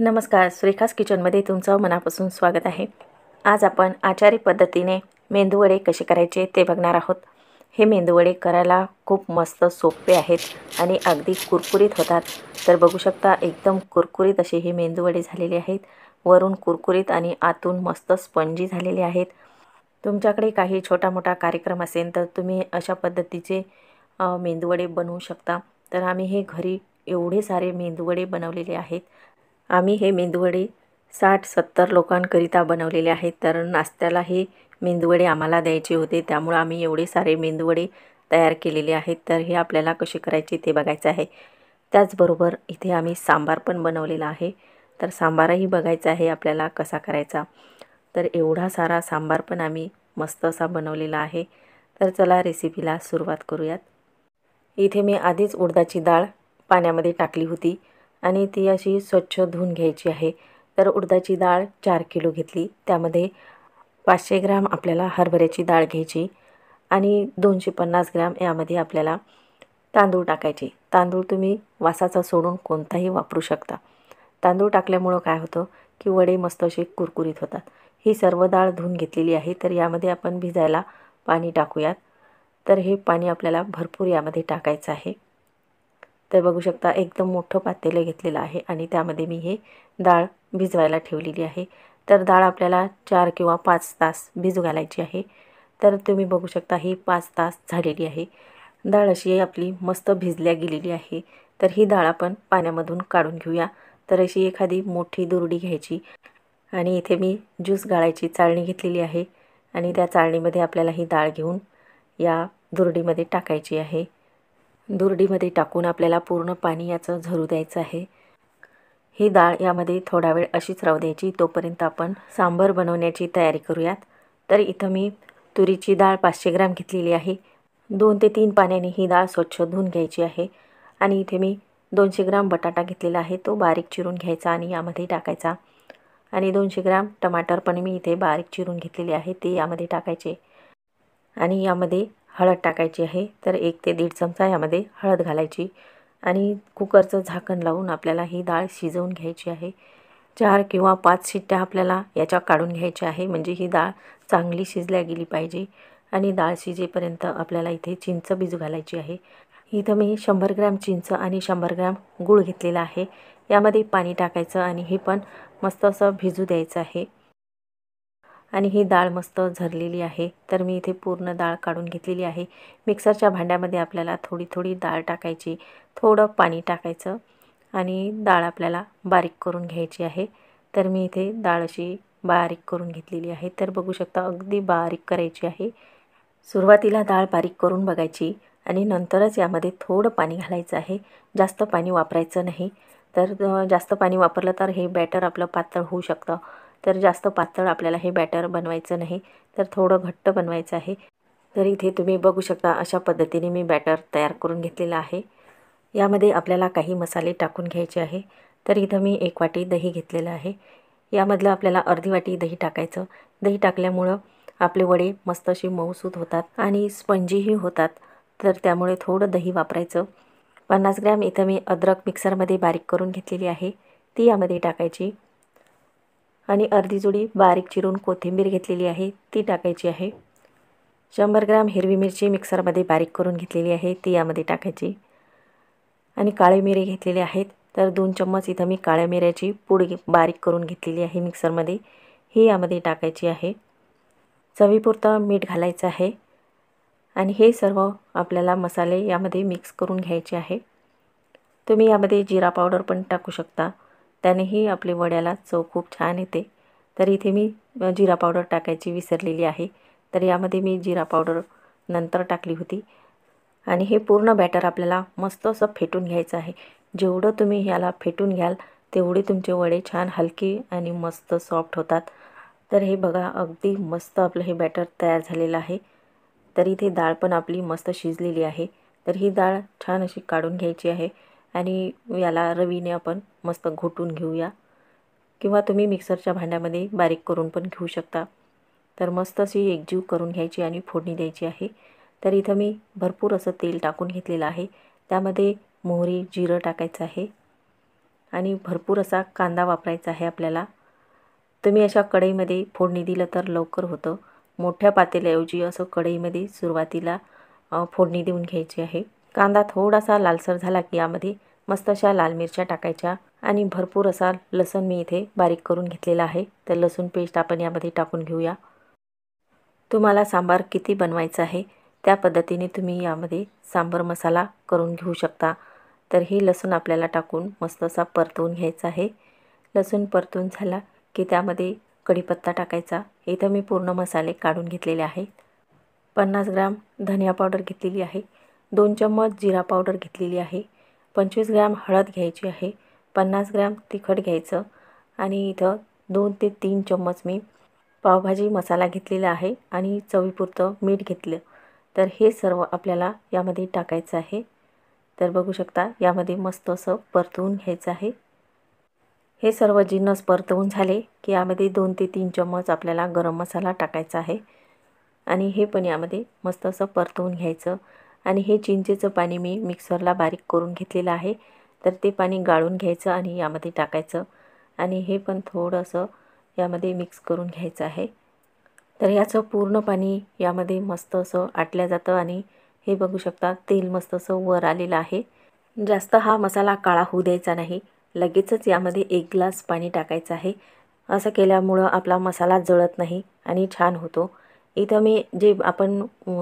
नमस्कार सुरेखास किचनमध्ये तुमचं मनापासून स्वागत आहे आज आपण आचारी पद्धतीने मेंदूवडे कसे करायचे ते बघणार आहोत हे मेंदूवडे करायला खूप मस्त सोपे आहेत आणि अगदी कुरकुरीत होतात तर बघू शकता एकदम कुरकुरीत असे हे मेंदूवडे झालेले आहेत वरून कुरकुरीत आणि आतून मस्त स्पंजी झालेले आहेत तुमच्याकडे काही छोटा मोठा कार्यक्रम असेल तर तुम्ही अशा पद्धतीचे मेंदूवडे बनवू शकता तर आम्ही हे घरी एवढे सारे मेंदूवडे बनवलेले आहेत आम्ही हे मेंदूवडे साठ सत्तर लोकांकरिता बनवलेले आहेत तर नाश्त्याला हे मेंदूवडे आम्हाला द्यायचे होते त्यामुळं आम्ही एवढे सारे मेंदूवडे तयार केलेले आहेत तर हे आपल्याला कसे करायचे ते बघायचं आहे त्याचबरोबर इथे आम्ही सांबार पण बनवलेला आहे तर सांबारही बघायचा आहे आपल्याला कसा करायचा तर एवढा सारा सांबार पण आम्ही मस्त असा बनवलेला आहे तर चला रेसिपीला सुरुवात करूयात इथे मी आधीच उडदाची डाळ पाण्यामध्ये टाकली होती आणि ती अशी स्वच्छ धुवून घ्यायची आहे तर उडदाची डाळ चार किलो घेतली त्यामध्ये पाचशे ग्रॅम आपल्याला हरभऱ्याची डाळ घ्यायची आणि दोनशे पन्नास ग्रॅम यामध्ये आपल्याला तांदूळ टाकायचे तांदूळ तुम्ही वासाचा सोडून कोणताही वापरू शकता तांदूळ टाकल्यामुळं काय होतं की वडे मस्त असे कुरकुरीत होतात ही सर्व डाळ धुवून घेतलेली आहे तर यामध्ये आपण भिजायला पाणी टाकूयात तर हे पाणी आपल्याला भरपूर यामध्ये टाकायचं आहे तर बघू शकता एकदम मोठं पातेलं घेतलेलं आहे आणि त्यामध्ये मी हे डाळ भिजवायला ठेवलेली आहे तर डाळ आपल्याला चार किंवा पाच तास भिजू घालायची आहे तर तुम्ही बघू शकता ही पाच तास झालेली आहे डाळ अशी आपली मस्त भिजल्या गेलेली आहे तर ही डाळ आपण पाण्यामधून काढून घेऊया तर अशी एखादी मोठी दुरडी घ्यायची आणि इथे मी ज्यूस गाळायची चाळणी घेतलेली आहे आणि त्या चाळणीमध्ये आपल्याला ही डाळ घेऊन या दुरडीमध्ये टाकायची आहे दुर्डीमध्ये टाकून आपल्याला पूर्ण पाणी याचं झरू द्यायचं आहे ही डाळ यामध्ये थोडा वेळ अशीच राहू द्यायची तोपर्यंत आपण सांबर बनवण्याची तयारी करूयात तर इथं मी तुरीची डाळ पाचशे ग्रॅम घेतलेली आहे दोन ते तीन पाण्याने ही डाळ स्वच्छ धुवून घ्यायची आहे आणि इथे मी दोनशे ग्राम बटाटा घेतलेला आहे तो बारीक चिरून घ्यायचा आणि यामध्ये टाकायचा आणि दोनशे ग्राम टमाटर पण मी इथे बारीक चिरून घेतलेले आहे ते यामध्ये टाकायचे आणि यामध्ये हळद टाकायची आहे तर एक ते दीड चमचा यामध्ये हळद घालायची आणि कुकरचं झाकण लावून आपल्याला ही डाळ शिजवून घ्यायची आहे चार किंवा पाच शिट्ट्या आपल्याला याच्या काढून घ्यायच्या आहे म्हणजे ही डाळ चांगली शिजल्या गेली पाहिजे आणि डाळ शिजेपर्यंत आपल्याला इथे चिंच भिजू घालायची आहे इथं मी शंभर ग्रॅम चिंच आणि शंभर ग्रॅम गूळ घेतलेला आहे यामध्ये पाणी टाकायचं आणि हे पण मस्त असं भिजू द्यायचं आहे आणि ही डाळ मस्त झरलेली आहे तर मी इथे पूर्ण डाळ काढून घेतलेली आहे मिक्सरच्या भांड्यामध्ये आपल्याला थोडी थोडी डाळ टाकायची थोडं पाणी टाकायचं आणि डाळ आपल्याला बारीक करून घ्यायची आहे तर मी इथे डाळ अशी बारीक करून घेतलेली आहे तर बघू शकता अगदी बारीक करायची आहे सुरुवातीला डाळ बारीक करून बघायची आणि नंतरच यामध्ये थोडं पाणी घालायचं आहे जास्त पाणी वापरायचं नाही तर जास्त पाणी वापरलं तर हे बॅटर आपलं पातळ होऊ शकतं तर जास्त पातळ आपल्याला हे बॅटर बनवायचं नाही तर थोडं घट्ट बनवायचं आहे तर इथे तुम्ही बघू शकता अशा पद्धतीने मी बॅटर तयार करून घेतलेलं आहे यामध्ये आपल्याला काही मसाले टाकून घ्यायचे आहे तर इथं मी एक वाटी दही घेतलेलं आहे यामधलं आपल्याला अर्धी वाटी दही टाकायचं दही टाकल्यामुळं आपले वडे मस्त असे मऊसूत होतात आणि स्पंजीही होतात तर त्यामुळे थोडं दही वापरायचं पन्नास ग्रॅम इथं मी अद्रक मिक्सरमध्ये बारीक करून घेतलेली आहे ती यामध्ये टाकायची आणि अर्धी जुडी बारीक चिरून कोथिंबीर घेतलेली आहे ती टाकायची आहे शंभर ग्राम हिरवी मिरची मिक्सरमध्ये बारीक करून घेतलेली आहे ती यामध्ये टाकायची आणि काळे मिरे घेतलेले आहेत तर दोन चम्मच इथं मी काळ्या मिऱ्याची पूड बारीक करून घेतलेली आहे मिक्सरमध्ये ही यामध्ये टाकायची आहे चवीपुरतं मीठ घालायचं आहे आणि हे सर्व आपल्याला मसाले यामध्ये मिक्स करून घ्यायचे आहे तुम्ही यामध्ये जिरा पावडर पण टाकू शकता त्यानेही आपली वड्याला चव खूप छान येते तर इथे मी जिरा पावडर टाकायची विसरलेली आहे तर यामध्ये मी जिरा पावडर नंतर टाकली होती आणि हे पूर्ण बॅटर आपल्याला मस्त असं फेटून घ्यायचं आहे जेवढं तुम्ही ह्याला फेटून घ्याल तेवढे तुमचे वडे छान हलके आणि मस्त सॉफ्ट होतात तर हे बघा अगदी मस्त आपलं हे बॅटर तयार झालेलं आहे तर इथे डाळ पण आपली मस्त शिजलेली आहे तर ही डाळ छान अशी काढून घ्यायची आहे आणि याला रवीने आपण मस्त घोटून घेऊया किंवा तुम्ही मिक्सरच्या भांड्यामध्ये बारीक करून पण घेऊ शकता तर मस्त अशी एकजीव करून घ्यायची आणि फोडणी द्यायची आहे तर इथं मी भरपूर असं तेल टाकून घेतलेलं आहे त्यामध्ये मोहरी जिरं टाकायचं आहे आणि भरपूर असा कांदा वापरायचा आहे आपल्याला तुम्ही अशा कढईमध्ये फोडणी दिलं तर लवकर होतं मोठ्या पातेल्याऐवजी असं कढईमध्ये सुरुवातीला फोडणी देऊन घ्यायची आहे कांदा थोडासा लालसर झाला की यामध्ये मस्त अशा लाल मिरच्या टाकायच्या आणि भरपूर असा लसूण मी इथे बारीक करून घेतलेला आहे तर लसूण पेस्ट आपण यामध्ये टाकून घेऊया तुम्हाला सांबार किती बनवायचा आहे त्या पद्धतीने तुम्ही यामध्ये सांबार मसाला करून घेऊ शकता तर ही लसूण आपल्याला टाकून मस्त असा परतवून घ्यायचा आहे लसूण परतून झाला की त्यामध्ये कढीपत्ता टाकायचा इथं मी पूर्ण मसाले काढून घेतलेले आहेत पन्नास ग्राम धनिया पावडर घेतलेली आहे दोन चम्मच जिरा पावडर घेतलेली आहे पंचवीस ग्रॅम हळद घ्यायची आहे पन्नास ग्रॅम तिखट घ्यायचं आणि इथं दोन ते तीन चम्मच मी पावभाजी मसाला घेतलेला आहे आणि चवीपुरतं मीठ घेतलं तर हे सर्व आपल्याला यामध्ये टाकायचं आहे तर बघू शकता यामध्ये मस्त असं परतवून घ्यायचं आहे हे सर्व जिन्नस परतवून झाले की यामध्ये दोन ते तीन चम्मच आपल्याला गरम मसाला टाकायचा आहे आणि हे पण यामध्ये मस्त असं परतवून घ्यायचं आणि हे चिंचेचं पाणी मी मिक्सरला बारीक करून घेतलेलं आहे तर ते पाणी गाळून घ्यायचं आणि यामध्ये टाकायचं आणि हे पण थोडंसं यामध्ये मिक्स करून घ्यायचं आहे तर याचं पूर्ण पाणी यामध्ये मस्त असं आटल्या जातं आणि हे बघू शकता तेल मस्त असं वर आलेलं आहे जास्त हा मसाला काळा होऊ द्यायचा नाही लगेचच यामध्ये एक ग्लास पाणी टाकायचं आहे असं केल्यामुळं आपला मसाला जळत नाही आणि छान होतो इथं मी जे आपण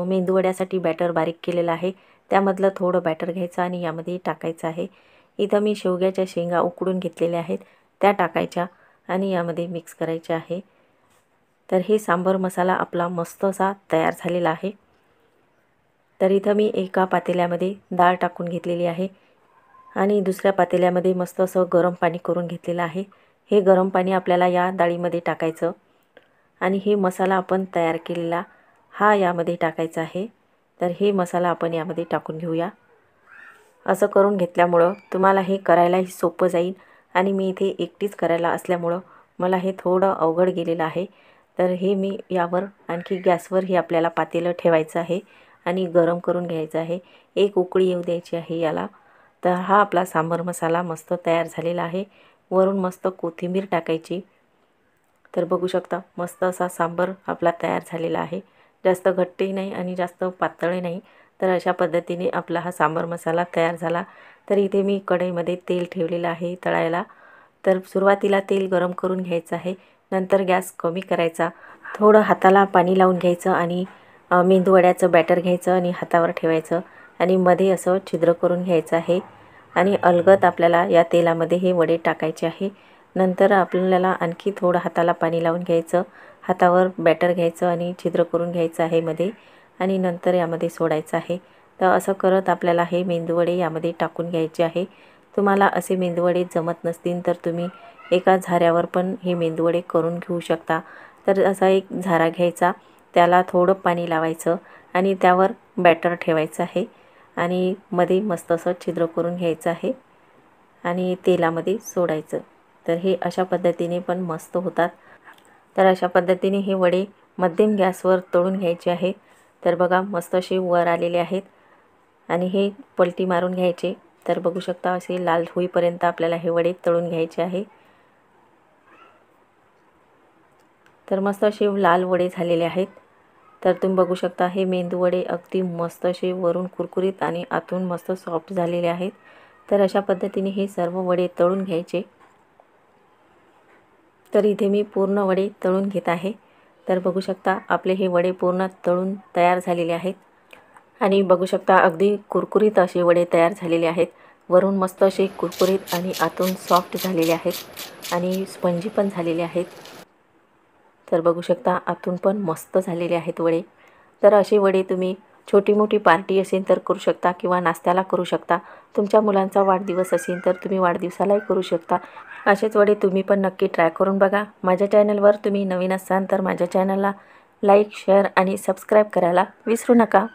मेंदूवड्यासाठी बॅटर बारीक केलेलं आहे त्यामधलं थोडं बॅटर घ्यायचं आणि यामध्ये टाकायचं आहे इथं मी शेवग्याच्या शेंगा उकडून घेतलेल्या आहेत त्या टाकायच्या आणि यामध्ये मिक्स करायचे आहे तर हे सांबर मसाला आपला मस्त असा तयार झालेला आहे तर इथं मी एका पातेल्यामध्ये डाळ टाकून घेतलेली आहे आणि दुसऱ्या पातेल्यामध्ये मस्त असं गरम पाणी करून घेतलेलं आहे हे गरम पाणी आपल्याला या डाळीमध्ये टाकायचं आणि हे मसाला आपण तयार केलेला हा यामध्ये टाकायचा आहे तर हे मसाला आपण यामध्ये टाकून घेऊया असं करून घेतल्यामुळं तुम्हाला हे करायलाही सोपं जाईल आणि मी इथे एकटीच करायला असल्यामुळं मला हे थोडं अवघड गेलेलं आहे तर हे मी यावर आणखी गॅसवर हे आपल्याला पातेलं ठेवायचं आहे आणि गरम करून घ्यायचं आहे एक उकळी येऊ द्यायची आहे याला तर हा आपला सांबर मसाला मस्त तयार झालेला आहे वरून मस्त कोथिंबीर टाकायची तर बघू शकता मस्त असा सांबर आपला तयार झालेला आहे जास्त घट्टही नाही आणि जास्त पातळही नाही तर अशा पद्धतीने आपला हा सांबर मसाला तयार झाला तर इथे मी कढईमध्ये तेल ठेवलेलं आहे तळायला तर सुरुवातीला तेल गरम करून घ्यायचं आहे नंतर गॅस कमी करायचा थोडं हाताला पाणी लावून घ्यायचं आणि मेंदूवड्याचं बॅटर घ्यायचं आणि हातावर ठेवायचं आणि मध्ये असं छिद्र करून घ्यायचं आहे आणि अलगत आपल्याला या तेलामध्ये हे वडे टाकायचे आहे नंतर आपल्याला आणखी थोडं हाताला पाणी लावून घ्यायचं हातावर बॅटर घ्यायचं आणि छिद्र करून घ्यायचं आहे मध्ये आणि नंतर यामध्ये सोडायचं आहे तर असं करत आपल्याला हे मेंदूवडे यामध्ये टाकून घ्यायचे आहे तुम्हाला असे मेंदूवडे जमत नसतील तर तुम्ही एका झाऱ्यावर पण हे मेंदूवडे करून घेऊ शकता तर असा एक झारा घ्यायचा त्याला थोडं पाणी लावायचं आणि त्यावर बॅटर ठेवायचं आहे आणि मध्ये मस्त असं छिद्र करून घ्यायचं आहे आणि तेलामध्ये सोडायचं तर हे अशा पद्धतीने पण मस्त होतात तर अशा पद्धतीने हे वडे मध्यम गॅसवर तळून घ्यायचे आहे तर बघा मस्त असे वर आलेले आहेत आणि हे पलटी मारून घ्यायचे तर बघू शकता असे लाल होईपर्यंत आपल्याला हे वडे तळून घ्यायचे आहे तर मस्त असे लाल वडे झालेले आहेत तर तुम्ही बघू शकता हे मेंदू वडे अगदी मस्त असे वरून कुरकुरीत आणि आतून मस्त सॉफ्ट झालेले आहेत तर अशा पद्धतीने हे सर्व वडे तळून घ्यायचे तर इथे मी पूर्ण वडे तळून घेत आहे तर बघू शकता आपले हे वडे पूर्ण तळून तयार झालेले आहेत आणि बघू शकता अगदी कुरकुरीत असे वडे तयार झालेले आहेत वरून मस्त असे कुरकुरीत आणि आतून सॉफ्ट झालेले आहेत आणि स्पंजी पण झालेले आहेत तर बघू शकता आतून पण मस्त झालेले आहेत वडे तर असे वडे तुम्ही छोटी मोठी पार्टी असेल तर करू शकता किंवा नाश्त्याला करू शकता तुमच्या मुलांचा वाढदिवस असेल तर तुम्ही वाढदिवसालाही करू शकता असेच वडे तुम्ही पण नक्की ट्राय करून बघा माझ्या चॅनलवर तुम्ही नवीन असाल तर माझ्या चॅनलला लाईक शेअर आणि सबस्क्राईब करायला विसरू नका